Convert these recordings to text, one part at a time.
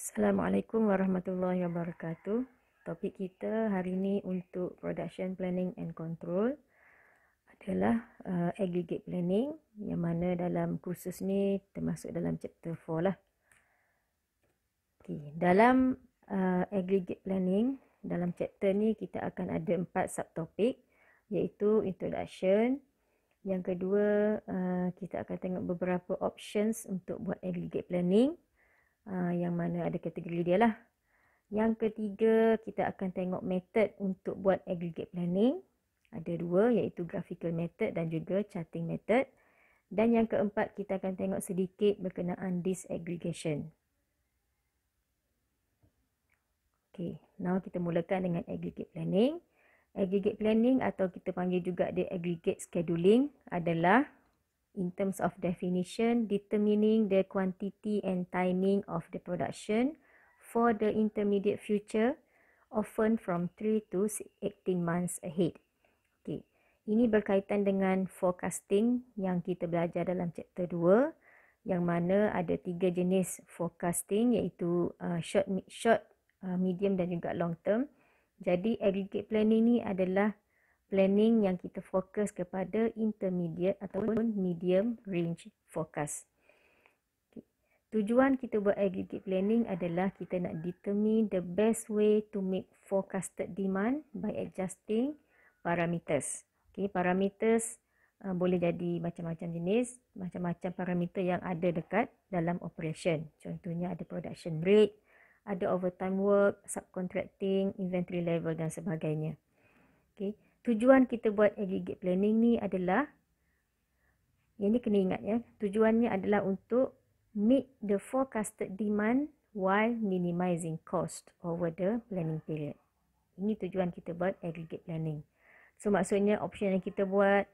Assalamualaikum warahmatullahi wabarakatuh. Topik kita hari ini untuk production planning and control adalah uh, aggregate planning yang mana dalam kursus ni termasuk dalam chapter 4 lah. Okay. Dalam uh, aggregate planning, dalam chapter ni kita akan ada empat subtopik iaitu introduction. Yang kedua, uh, kita akan tengok beberapa options untuk buat aggregate planning. Ah, yang mana ada kategori dia lah. Yang ketiga, kita akan tengok method untuk buat aggregate planning. Ada dua iaitu graphical method dan juga charting method. Dan yang keempat, kita akan tengok sedikit berkenaan disaggregation. Okay, now kita mulakan dengan aggregate planning. Aggregate planning atau kita panggil juga dia aggregate scheduling adalah in terms of definition, determining the quantity and timing of the production for the intermediate future, often from 3 to 18 months ahead. Okay. Ini berkaitan dengan forecasting yang kita belajar dalam chapter 2 yang mana ada tiga jenis forecasting iaitu uh, short, short uh, medium dan juga long term. Jadi aggregate planning ni adalah planning yang kita fokus kepada intermediate ataupun medium range focus. Okay. Tujuan kita buat aggregate planning adalah kita nak determine the best way to make forecasted demand by adjusting parameters. Okay, parameters uh, boleh jadi macam-macam jenis, macam-macam parameter yang ada dekat dalam operation. Contohnya ada production rate, ada overtime work, subcontracting, inventory level dan sebagainya. Okay tujuan kita buat aggregate planning ni adalah ini kena ingat ya. Tujuannya adalah untuk meet the forecasted demand while minimizing cost over the planning period. Ini tujuan kita buat aggregate planning. So maksudnya option yang kita buat,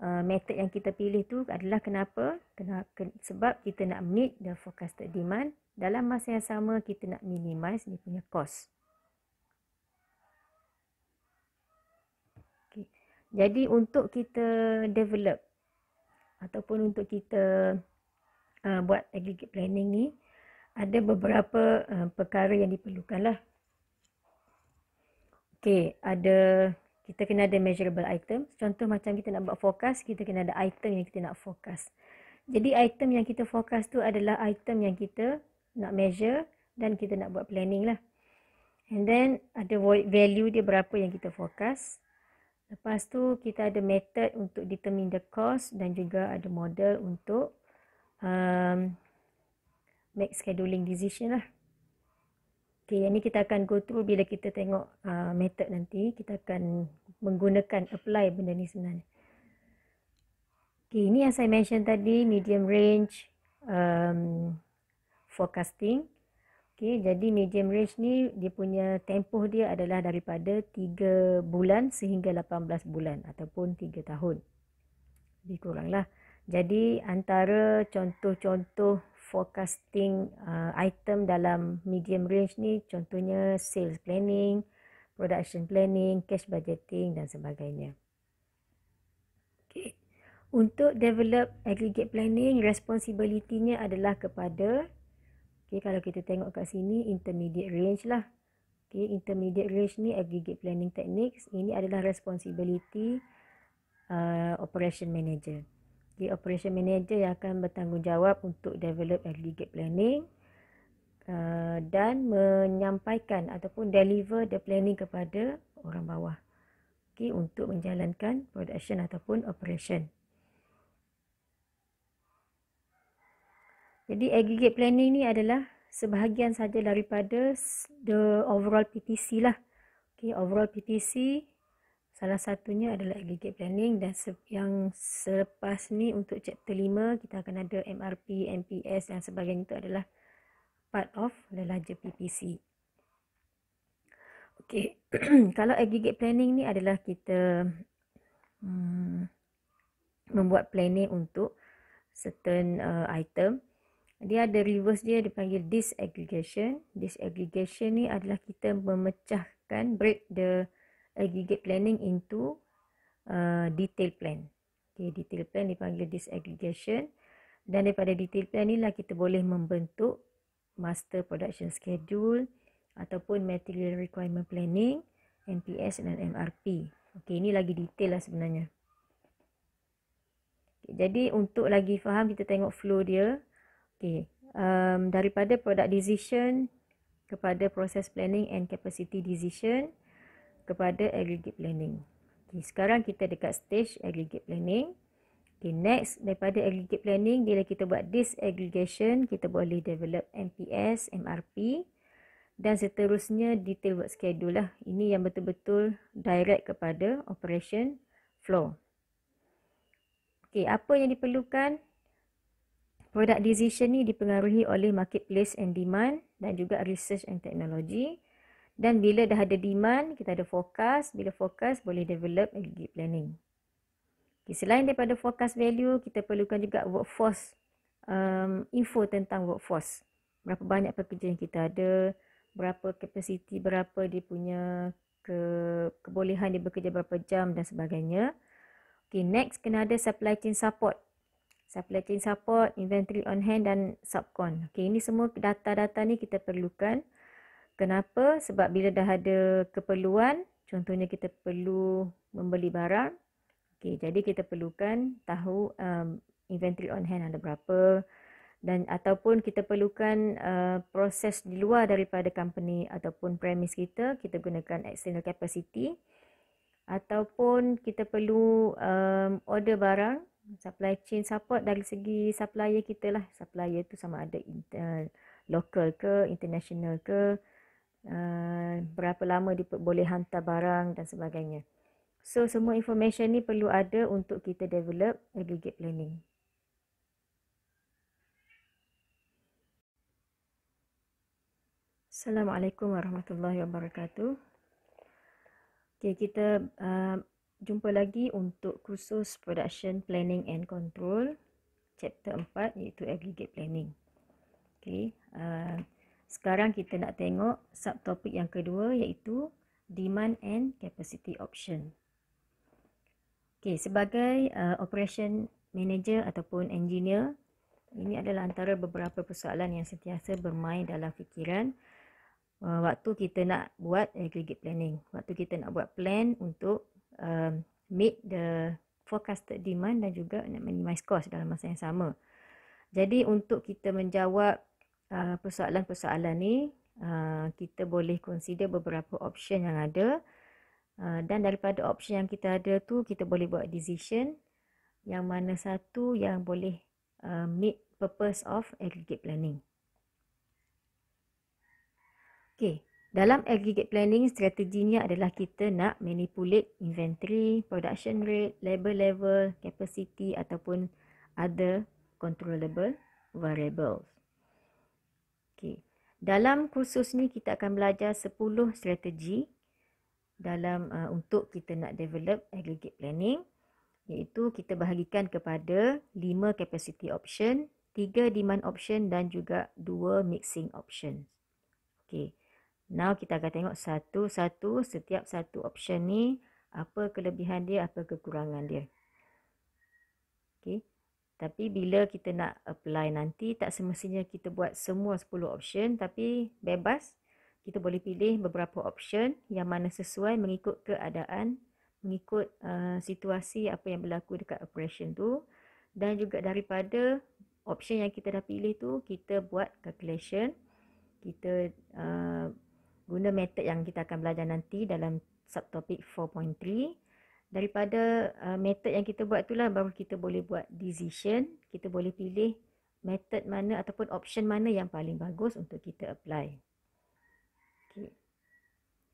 uh, method yang kita pilih tu adalah kenapa? kenapa? Sebab kita nak meet the forecasted demand dalam masa yang sama kita nak minimize dia punya cost. Jadi untuk kita develop ataupun untuk kita uh, buat aggregate planning ni ada beberapa uh, perkara yang diperlukan lah. Okay, ada kita kena ada measurable item. Contoh macam kita nak buat fokus, kita kena ada item yang kita nak fokus. Jadi item yang kita fokus tu adalah item yang kita nak measure dan kita nak buat planning lah. And then ada value dia berapa yang kita fokus. Lepas tu kita ada method untuk determine the cost dan juga ada model untuk um, make scheduling decision lah. Okay, yang ni kita akan go through bila kita tengok uh, method nanti. Kita akan menggunakan apply benda ni sebenarnya. Okay, ini yang saya mention tadi medium range um, forecasting. Okay, jadi medium range ni dia punya tempoh dia adalah daripada 3 bulan sehingga 18 bulan ataupun 3 tahun. Lebih kuranglah. Jadi antara contoh-contoh forecasting uh, item dalam medium range ni contohnya sales planning, production planning, cash budgeting dan sebagainya. Okay, Untuk develop aggregate planning, responsibility-nya adalah kepada Okay, kalau kita tengok kat sini, intermediate range lah. Okay, intermediate range ni aggregate planning techniques. Ini adalah responsibility uh, operation manager. Okay, operation manager yang akan bertanggungjawab untuk develop aggregate planning uh, dan menyampaikan ataupun deliver the planning kepada orang bawah. Okay, untuk menjalankan production ataupun operation. Jadi aggregate planning ni adalah sebahagian saja daripada the overall PPC lah. Okay, overall PPC salah satunya adalah aggregate planning dan se- yang selepas ni untuk chapter 5 kita akan ada MRP, MPS dan sebagainya itu adalah part of the larger PPC. Okay, kalau aggregate planning ni adalah kita hmm, membuat planning untuk certain uh, item. Dia ada reverse dia dipanggil disaggregation. Disaggregation ni adalah kita memecahkan break the aggregate planning into uh, detail plan. Okay, detail plan dipanggil disaggregation. Dan daripada detail plan ni lah kita boleh membentuk master production schedule ataupun material requirement planning, (MPS) dan MRP. Okay, ini lagi detail lah sebenarnya. jadi untuk lagi faham kita tengok flow dia. Okay. Um, daripada product decision kepada process planning and capacity decision kepada aggregate planning. Okay, sekarang kita dekat stage aggregate planning. Okay, next, daripada aggregate planning, bila kita buat disaggregation, kita boleh develop MPS, MRP dan seterusnya detail work schedule lah. Ini yang betul-betul direct kepada operation flow. Okay, apa yang diperlukan Product decision ni dipengaruhi oleh marketplace and demand dan juga research and technology. Dan bila dah ada demand, kita ada forecast. Bila forecast, boleh develop exit planning. Okay, selain daripada forecast value, kita perlukan juga workforce um, info tentang workforce. Berapa banyak pekerja yang kita ada, berapa kapasiti, berapa dia punya ke, kebolehan dia bekerja berapa jam dan sebagainya. Okay, next, kena ada supply chain support supply chain support, inventory on hand dan subcon. Okay, ini semua data-data ni kita perlukan. Kenapa? Sebab bila dah ada keperluan, contohnya kita perlu membeli barang. Okay, jadi kita perlukan tahu um, inventory on hand ada berapa dan ataupun kita perlukan uh, proses di luar daripada company ataupun premise kita, kita gunakan external capacity ataupun kita perlu um, order barang supply chain support dari segi supplier kita lah. Supplier tu sama ada local ke, international ke, uh, berapa lama dia boleh hantar barang dan sebagainya. So semua information ni perlu ada untuk kita develop aggregate planning. Assalamualaikum warahmatullahi wabarakatuh. Okay, kita uh, jumpa lagi untuk kursus production planning and control chapter 4 iaitu aggregate planning. Okey, Uh, sekarang kita nak tengok subtopik yang kedua iaitu demand and capacity option. Okey, sebagai uh, operation manager ataupun engineer, ini adalah antara beberapa persoalan yang sentiasa bermain dalam fikiran uh, waktu kita nak buat aggregate planning, waktu kita nak buat plan untuk uh, meet the forecasted demand dan juga nak minimize cost dalam masa yang sama. Jadi untuk kita menjawab uh, persoalan-persoalan ni, uh, kita boleh consider beberapa option yang ada uh, dan daripada option yang kita ada tu kita boleh buat decision yang mana satu yang boleh uh, meet purpose of aggregate planning. Dalam aggregate planning, strateginya adalah kita nak manipulate inventory, production rate, labor level, capacity ataupun other controllable variables. Okay. Dalam kursus ni kita akan belajar 10 strategi dalam uh, untuk kita nak develop aggregate planning iaitu kita bahagikan kepada 5 capacity option, 3 demand option dan juga 2 mixing option. Okay. Now kita akan tengok satu-satu setiap satu option ni apa kelebihan dia, apa kekurangan dia. Okay. Tapi bila kita nak apply nanti tak semestinya kita buat semua 10 option tapi bebas kita boleh pilih beberapa option yang mana sesuai mengikut keadaan, mengikut uh, situasi apa yang berlaku dekat operation tu dan juga daripada option yang kita dah pilih tu kita buat calculation kita uh, guna method yang kita akan belajar nanti dalam subtopik 4.3 daripada uh, method yang kita buat itulah baru kita boleh buat decision kita boleh pilih method mana ataupun option mana yang paling bagus untuk kita apply okay.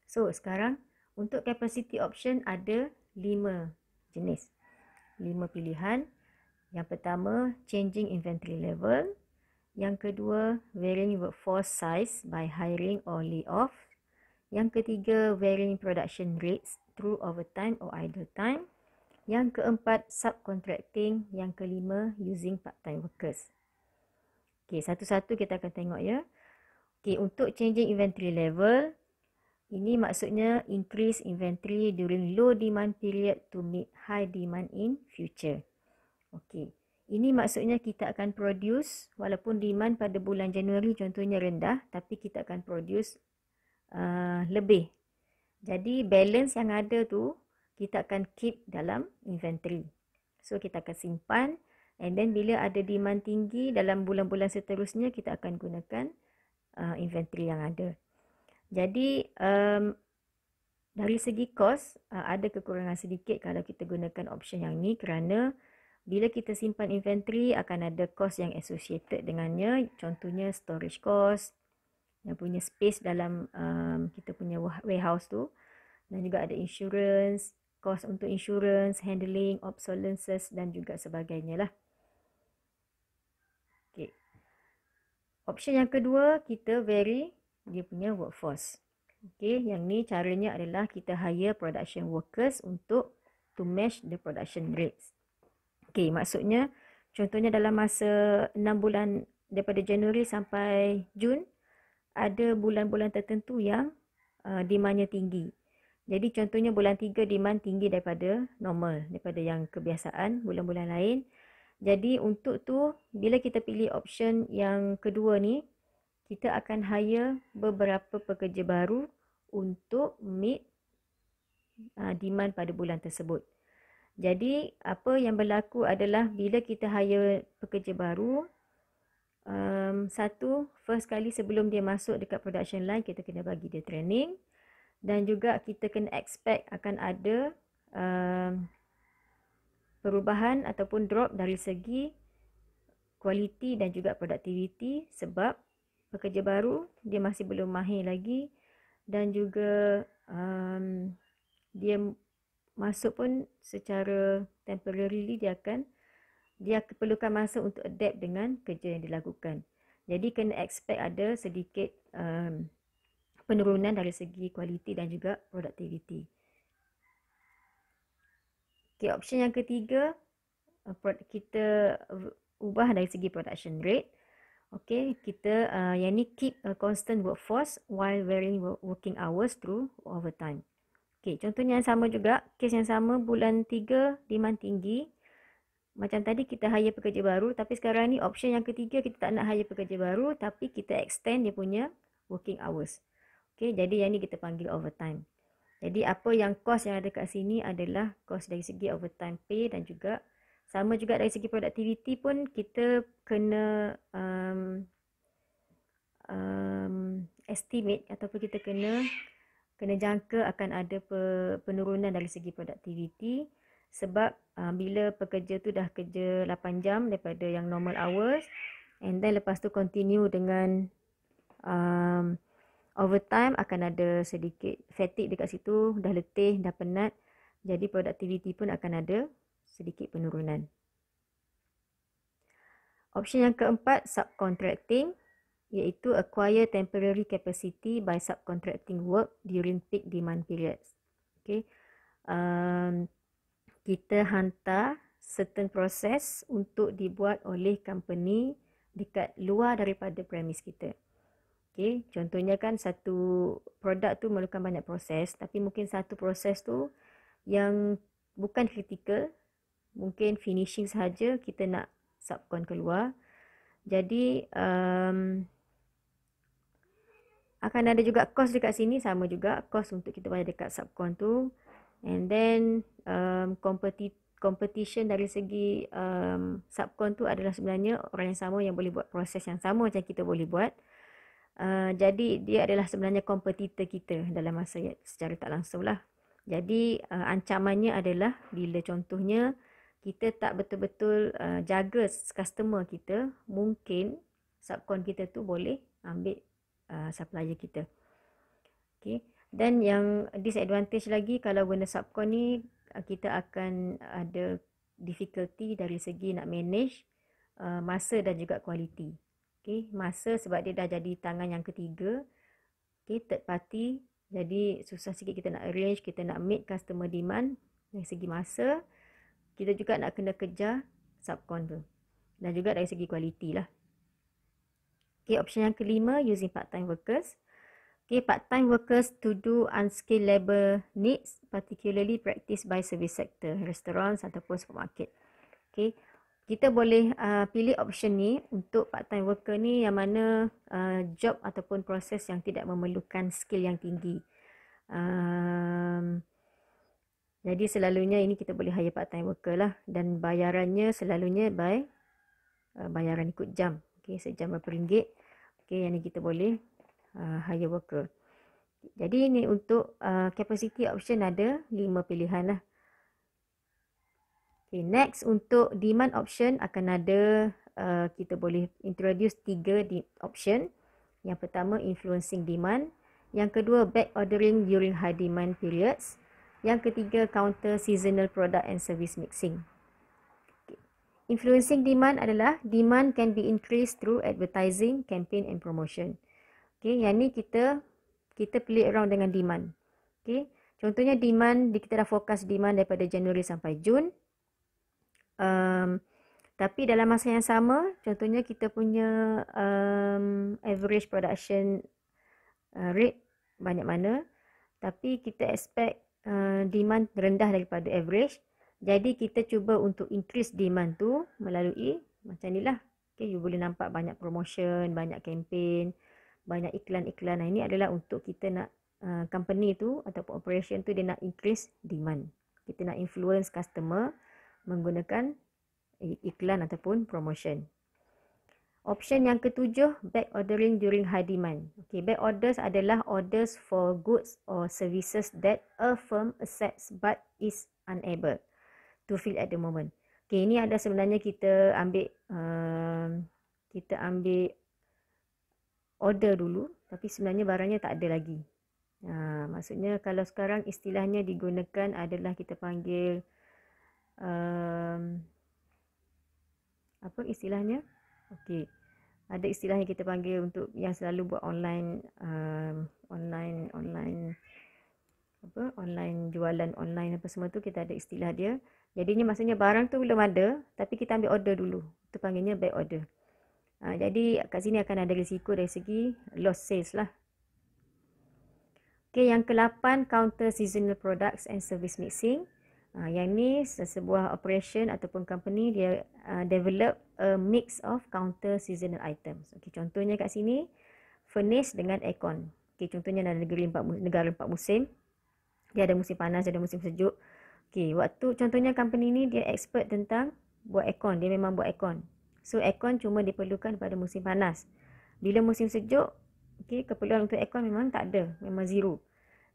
so sekarang untuk capacity option ada 5 jenis 5 pilihan yang pertama changing inventory level yang kedua varying workforce size by hiring or layoff yang ketiga, varying production rates through overtime or idle time. Yang keempat, subcontracting. Yang kelima, using part-time workers. Okay, satu-satu kita akan tengok ya. Okay, untuk changing inventory level, ini maksudnya increase inventory during low demand period to meet high demand in future. Okay, ini maksudnya kita akan produce walaupun demand pada bulan Januari contohnya rendah, tapi kita akan produce uh, lebih. Jadi balance yang ada tu kita akan keep dalam inventory. So kita akan simpan and then bila ada demand tinggi dalam bulan-bulan seterusnya kita akan gunakan uh, inventory yang ada. Jadi um, dari segi kos uh, ah, ada kekurangan sedikit kalau kita gunakan option yang ni kerana bila kita simpan inventory akan ada kos yang associated dengannya contohnya storage cost yang punya space dalam um, kita punya warehouse tu dan juga ada insurance cost untuk insurance handling obsolescences dan juga sebagainya lah okay. option yang kedua kita vary dia punya workforce Okay, yang ni caranya adalah kita hire production workers untuk to match the production rates. Okay, maksudnya contohnya dalam masa 6 bulan daripada Januari sampai Jun, ada bulan-bulan tertentu yang uh, demandnya tinggi. Jadi contohnya bulan 3 demand tinggi daripada normal, daripada yang kebiasaan bulan-bulan lain. Jadi untuk tu bila kita pilih option yang kedua ni, kita akan hire beberapa pekerja baru untuk meet uh, demand pada bulan tersebut. Jadi apa yang berlaku adalah bila kita hire pekerja baru, um, satu first kali sebelum dia masuk dekat production line kita kena bagi dia training dan juga kita kena expect akan ada um, perubahan ataupun drop dari segi kualiti dan juga produktiviti sebab pekerja baru dia masih belum mahir lagi dan juga um, dia masuk pun secara temporarily dia akan dia perlukan masa untuk adapt dengan kerja yang dilakukan. Jadi kena expect ada sedikit um, penurunan dari segi kualiti dan juga productivity. Okay, option yang ketiga, uh, kita ubah dari segi production rate. Okay, kita uh, yang ni keep a constant workforce while varying working hours through overtime. Okay, contohnya yang sama juga, kes yang sama bulan 3 demand tinggi, macam tadi kita hire pekerja baru tapi sekarang ni option yang ketiga kita tak nak hire pekerja baru tapi kita extend dia punya working hours. Okay, jadi yang ni kita panggil overtime. Jadi apa yang cost yang ada kat sini adalah cost dari segi overtime pay dan juga sama juga dari segi productivity pun kita kena um, um, estimate ataupun kita kena kena jangka akan ada penurunan dari segi productivity sebab uh, bila pekerja tu dah kerja 8 jam daripada yang normal hours and then lepas tu continue dengan um, overtime akan ada sedikit fatigue dekat situ dah letih dah penat jadi productivity pun akan ada sedikit penurunan option yang keempat subcontracting iaitu acquire temporary capacity by subcontracting work during peak demand periods okay um, kita hantar certain proses untuk dibuat oleh company dekat luar daripada premise kita. Okay, contohnya kan satu produk tu memerlukan banyak proses tapi mungkin satu proses tu yang bukan kritikal mungkin finishing saja kita nak subcon keluar. Jadi um, akan ada juga kos dekat sini sama juga kos untuk kita bayar dekat subcon tu. And then um, competi- competition dari segi um, subcon tu adalah sebenarnya orang yang sama yang boleh buat proses yang sama macam kita boleh buat. Uh, jadi dia adalah sebenarnya kompetitor kita dalam masa ya, secara tak langsung lah. Jadi uh, ancamannya adalah bila contohnya kita tak betul-betul uh, jaga customer kita, mungkin subcon kita tu boleh ambil uh, supplier kita. Okay. Then yang disadvantage lagi kalau guna subcon ni uh, kita akan ada difficulty dari segi nak manage uh, masa dan juga kualiti. Okay, masa sebab dia dah jadi tangan yang ketiga. Okay, third party. Jadi susah sikit kita nak arrange, kita nak meet customer demand dari segi masa. Kita juga nak kena kejar subcon tu. Dan juga dari segi kualiti lah. Okay, option yang kelima using part-time workers. Okay, part-time workers to do unskilled labour needs, particularly practiced by service sector, restaurants ataupun supermarket. Okay. Kita boleh uh, pilih option ni untuk part-time worker ni yang mana uh, job ataupun proses yang tidak memerlukan skill yang tinggi. Um, jadi selalunya ini kita boleh hire part-time worker lah dan bayarannya selalunya by uh, bayaran ikut jam. Okay, sejam berapa Okay, yang ni kita boleh uh, ah, hire worker. Jadi ini untuk uh, capacity option ada 5 pilihan lah. Okay, next untuk demand option akan ada uh, kita boleh introduce 3 option. Yang pertama influencing demand. Yang kedua back ordering during high demand periods. Yang ketiga counter seasonal product and service mixing. Influencing demand adalah demand can be increased through advertising, campaign and promotion. Okay, yang ni kita kita play around dengan demand. Okay, contohnya demand, kita dah fokus demand daripada Januari sampai Jun. Um, tapi dalam masa yang sama, contohnya kita punya um, average production uh, rate banyak mana. Tapi kita expect uh, demand rendah daripada average. Jadi kita cuba untuk increase demand tu melalui macam ni lah. Okay, you boleh nampak banyak promotion, banyak campaign banyak iklan-iklan. Nah, ini adalah untuk kita nak uh, company tu ataupun operation tu dia nak increase demand. Kita nak influence customer menggunakan iklan ataupun promotion. Option yang ketujuh, back ordering during high demand. Okay, back orders adalah orders for goods or services that a firm accepts but is unable to fill at the moment. Okay, ini ada sebenarnya kita ambil uh, kita ambil order dulu tapi sebenarnya barangnya tak ada lagi. Ha, maksudnya kalau sekarang istilahnya digunakan adalah kita panggil um, apa istilahnya? Okey. Ada istilah yang kita panggil untuk yang selalu buat online um, online online apa online jualan online apa semua tu kita ada istilah dia. Jadinya maksudnya barang tu belum ada tapi kita ambil order dulu. Itu panggilnya back order. Ha, jadi kat sini akan ada risiko dari segi loss sales lah. Okay, yang ke-8, counter seasonal products and service mixing. Ha, yang ni sebuah operation ataupun company dia uh, develop a mix of counter seasonal items. Okay, contohnya kat sini, furnace dengan aircon. Okay, contohnya dalam negeri empat, negara empat musim. Dia ada musim panas, ada musim sejuk. Okay, waktu contohnya company ni dia expert tentang buat aircon. Dia memang buat aircon. So aircon cuma diperlukan pada musim panas. Bila musim sejuk, okay, keperluan untuk aircon memang tak ada, memang zero.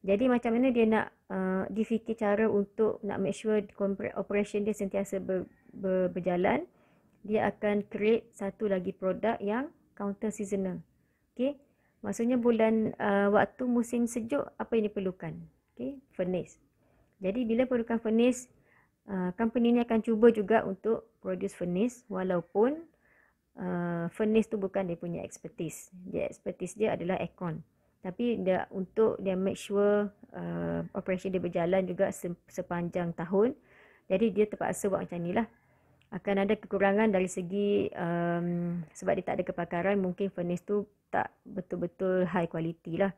Jadi macam mana dia nak uh, difikir cara untuk nak make sure operation dia sentiasa ber, ber, berjalan, dia akan create satu lagi produk yang counter seasonal. Okay. Maksudnya bulan uh, waktu musim sejuk apa yang diperlukan? Okay, furnace. Jadi bila perlukan furnace, Ah, company ni akan cuba juga untuk produce furnace walaupun uh, furnace tu bukan dia punya expertise. Dia expertise dia adalah aircon. Tapi dia, untuk dia make sure uh, operation dia berjalan juga se- sepanjang tahun. Jadi dia terpaksa buat macam ni lah. Akan ada kekurangan dari segi um, sebab dia tak ada kepakaran mungkin furnace tu tak betul-betul high quality lah.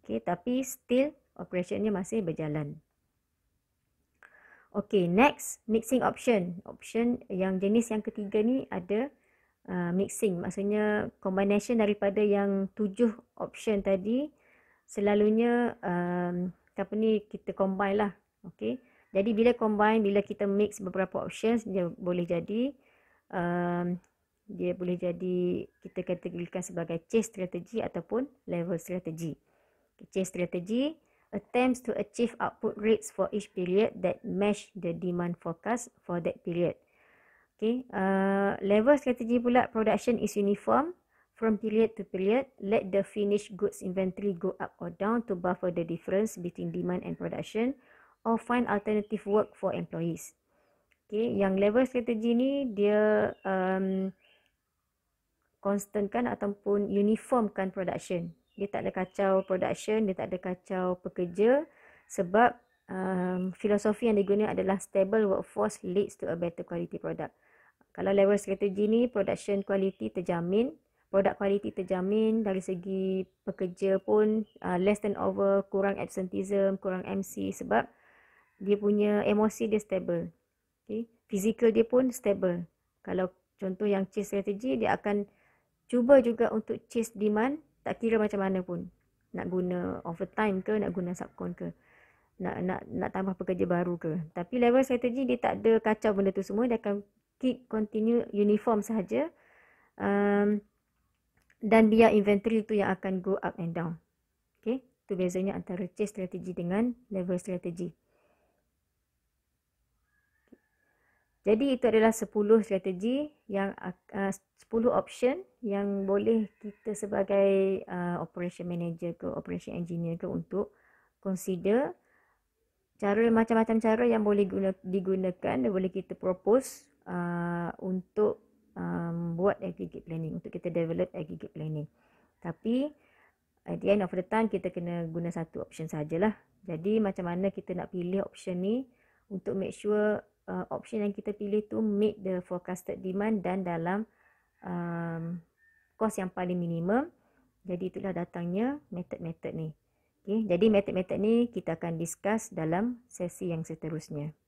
Okay, tapi still operationnya masih berjalan. Okay, next mixing option. Option yang jenis yang ketiga ni ada uh, mixing. Maksudnya combination daripada yang tujuh option tadi selalunya um, apa ni kita combine lah. Okay, jadi bila combine, bila kita mix beberapa option dia boleh jadi um, dia boleh jadi kita kategorikan sebagai chase strategy ataupun level strategy. Chase strategy attempts to achieve output rates for each period that match the demand forecast for that period. Okay, uh, level strategy pula production is uniform from period to period. Let the finished goods inventory go up or down to buffer the difference between demand and production or find alternative work for employees. Okay, yang level strategy ni dia um, constant kan ataupun uniform production dia tak ada kacau production, dia tak ada kacau pekerja sebab um, filosofi yang diguna adalah stable workforce leads to a better quality product. Kalau level strategi ni production quality terjamin, produk quality terjamin dari segi pekerja pun uh, less than over, kurang absenteeism, kurang MC sebab dia punya emosi dia stable. Okay. Physical dia pun stable. Kalau contoh yang chase strategi dia akan cuba juga untuk chase demand tak kira macam mana pun nak guna overtime ke nak guna subcon ke nak nak nak tambah pekerja baru ke tapi level strategi dia tak ada kacau benda tu semua dia akan keep continue uniform sahaja um, dan dia inventory tu yang akan go up and down okay tu bezanya antara chase strategi dengan level strategi Jadi itu adalah 10 strategi yang uh, 10 option yang boleh kita sebagai uh, operation manager ke operation engineer ke untuk consider cara macam-macam cara yang boleh guna, digunakan dan boleh kita propose uh, untuk um, buat aggregate planning untuk kita develop aggregate planning. Tapi at the end of the time kita kena guna satu option sajalah. Jadi macam mana kita nak pilih option ni untuk make sure uh, option yang kita pilih tu meet the forecasted demand dan dalam um, cost yang paling minimum. Jadi itulah datangnya method-method ni. Okay. Jadi method-method ni kita akan discuss dalam sesi yang seterusnya.